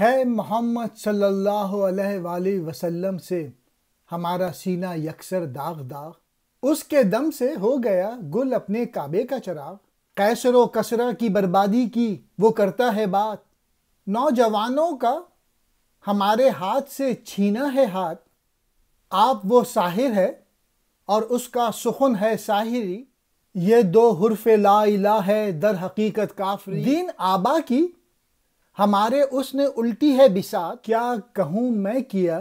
है मोहम्मद सल्लल्लाहु अलैहि वसल्लम से हमारा सीना यकसर दाग दाग उसके दम से हो गया गुल अपने काबे का चराग कैसर व कसरा की बर्बादी की वो करता है बात नौजवानों का हमारे हाथ से छीना है हाथ आप वो साहिर है और उसका सुखन है साहिरी ये दो हरफ ला इला है दर हकीकत काफरी दीन आबा की हमारे उसने उल्टी है बिसात क्या कहूँ मैं किया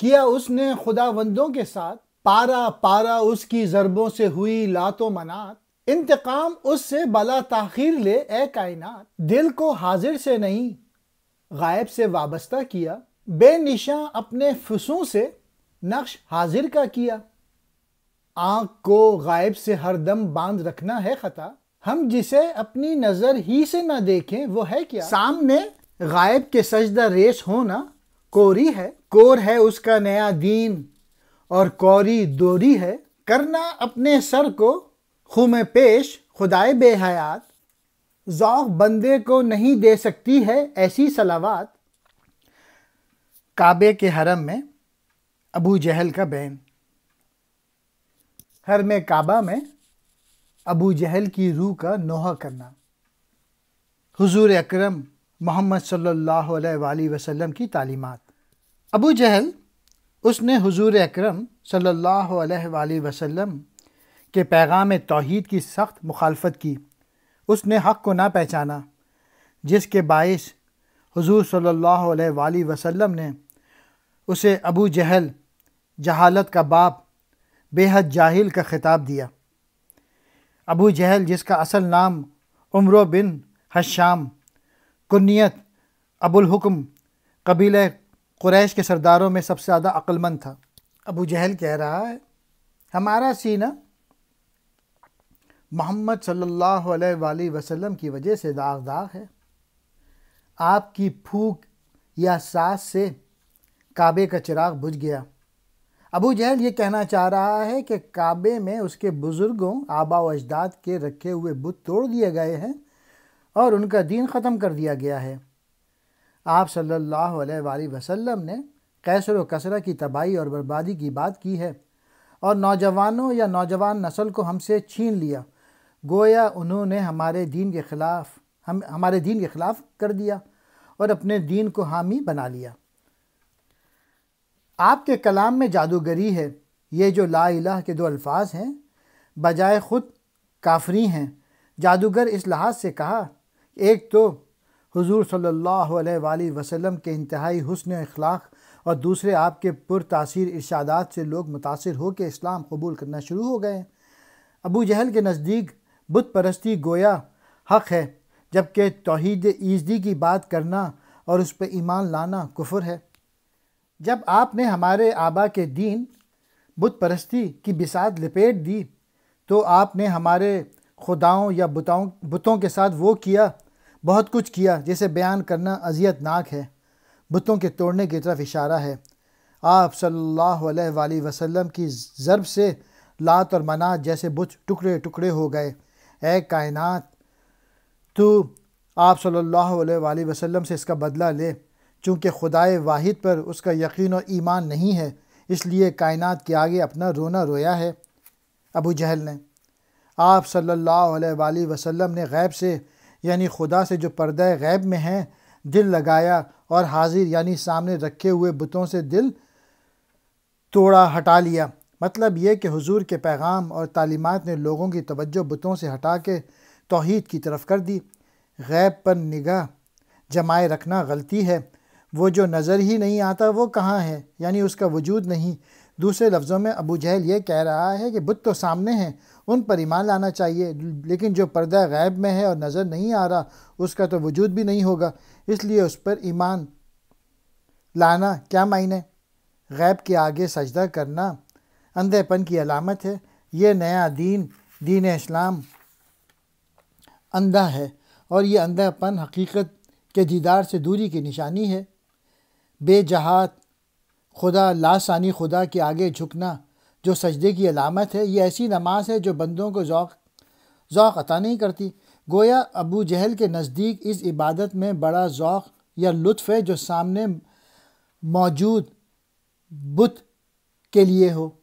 किया उसने खुदावंदों के साथ पारा पारा उसकी ज़रबों से हुई लातो मनात इंतकाम उससे बला ताखिर ले ए कायनात दिल को हाजिर से नहीं गायब से वाबस्ता किया बेनिशा अपने फसू से नक्श हाजिर का किया आँख को गायब से हरदम बांध रखना है ख़ता हम जिसे अपनी नज़र ही से ना देखें वो है क्या सामने गायब के सजदा हो होना कोरी है कोर है उसका नया दीन और कौरी दोरी है करना अपने सर को खुम पेश खुदाए बेहयात ज़ौक बंदे को नहीं दे सकती है ऐसी सलावात काबे के हरम में अबू जहल का बैन हर में काबा में अबू जहल की रूह का नोहा करना हुजूर अकरम मोहम्मद सल्लल्लाहु अलैहि वसल्लम की तालीमात अबू जहल उसने हुजूर अकरम सल्लल्लाहु अलैहि वसल्लम के पैगाम तौहीद की सख्त मुखालफत की उसने हक़ को ना पहचाना जिसके बायस हुजूर सल्लल्लाहु अलैहि वसल्लम ने उसे अबू जहल जहालत का बाप बेहद जाहिल का खिताब दिया अबू जहल जिसका असल नाम उम्र बिन हशाम कुन्नीत अबुलहुकम कबीले कुरैश के सरदारों में सबसे ज़्यादा अक्लमंद था अबू जहल कह रहा है हमारा सीना मोहम्मद सल्लल्लाहु अलैहि वसल्लम की वजह से दाग दाग है आपकी फूक या सास से काबे का चिराग बुझ गया अबू जहल ये कहना चाह रहा है कि काबे में उसके बुज़ुर्गों आबा अजदाद के रखे हुए बुत तोड़ दिए गए हैं और उनका दीन ख़त्म कर दिया गया है आप सल्लल्लाहु अलैहि वसल्लम ने कैसर व कसरा की तबाही और बर्बादी की बात की है और नौजवानों या नौजवान नस्ल को हमसे छीन लिया गोया उन्होंने हमारे दीन के ख़िलाफ़ हम हमारे दीन के ख़िलाफ़ कर दिया और अपने दीन को हामी बना लिया आपके कलाम में जादूगरी है ये जो ला इलाह के दो अल्फाज हैं बजाय ख़ुद काफरी हैं जादूगर इस लिहाज से कहा एक तो हुजूर सल्लल्लाहु अलैहि वसल्लम के इंतहाई हुस्न अखलाक और दूसरे आपके पुर इर्शादात से लोग मुतासर होकर इस्लाम कबूल करना शुरू हो गए अबू जहल के नज़दीक बुत परस्ती गोया हक है जबकि तोहद ईजदी की बात करना और उस पर ईमान लाना कुफर है जब आपने हमारे आबा के दीन बुत परस्ती की बिसात लपेट दी तो आपने हमारे खुदाओं या बुताओं बुतों के साथ वो किया बहुत कुछ किया जैसे बयान करना अजियतनाक है बुतों के तोड़ने की तरफ इशारा है आप सल्लल्लाहु अलैहि वसल्लम की ज़रब से लात और मनात जैसे बुत टुकड़े टुकड़े हो गए ए कायनात तो आप सल्लल्लाहु अलैहि वसल्लम से इसका बदला ले चूँकि खुदाए वाहिद पर उसका यकीन और ईमान नहीं है इसलिए कायनात के आगे अपना रोना रोया है अबू जहल ने आप सल्लल्लाहु अलैहि वसल्लम ने गैब से यानी खुदा से जो पर्दा गैब में हैं दिल लगाया और हाजिर यानी सामने रखे हुए बुतों से दिल तोड़ा हटा लिया मतलब ये कि हुजूर के पैगाम और तालीमत ने लोगों की तवज्जो बुतों से हटा के तोहद की तरफ कर दी गैब पर निगाह जमाए रखना गलती है वो जो नज़र ही नहीं आता वो कहाँ है यानी उसका वजूद नहीं दूसरे लफ्ज़ों में अबू जहल ये कह रहा है कि बुत तो सामने हैं उन पर ईमान लाना चाहिए लेकिन जो पर्दा गैब में है और नज़र नहीं आ रहा उसका तो वजूद भी नहीं होगा इसलिए उस पर ईमान लाना क्या मायने गैब के आगे सजदा करना अंधेपन की अलामत है ये नया दीन दीन इस्लाम अंधा है और ये अंधापन हकीकत के दीदार से दूरी की निशानी है बेजहात खुदा लासानी खुदा के आगे झुकना जो सजदे की अलामत है ये ऐसी नमाज है जो बंदों को ज़ौक़ अता नहीं करती गोया अबू जहल के नज़दीक इस इबादत में बड़ा ज़ौक़ या लुत्फ़ है जो सामने मौजूद बुत के लिए हो